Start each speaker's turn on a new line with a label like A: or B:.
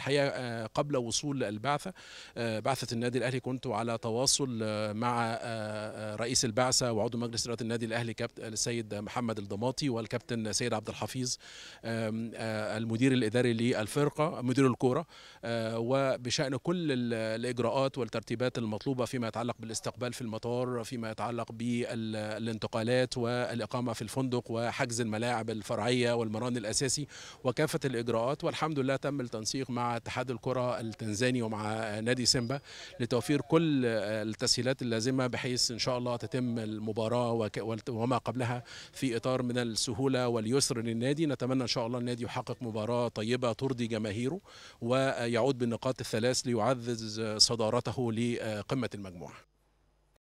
A: الحقيقه آه، قبل وصول البعثه آه، بعثه النادي الاهلي كنت على تواصل آه، مع رئيس البعثه وعضو مجلس اداره النادي الاهلي السيد محمد الضماطي والكابتن سيد عبد الحفيظ المدير الاداري للفرقه مدير الكوره وبشان كل الاجراءات والترتيبات المطلوبه فيما يتعلق بالاستقبال في المطار فيما يتعلق بالانتقالات والاقامه في الفندق وحجز الملاعب الفرعيه والمران الاساسي وكافه الاجراءات والحمد لله تم التنسيق مع مع اتحاد الكره التنزاني ومع نادي سيمبا لتوفير كل التسهيلات اللازمه بحيث ان شاء الله تتم المباراه وما قبلها في اطار من السهوله واليسر للنادي نتمنى ان شاء الله النادي يحقق مباراه طيبه ترضي جماهيره ويعود بالنقاط الثلاث ليعزز صدارته لقمه المجموعه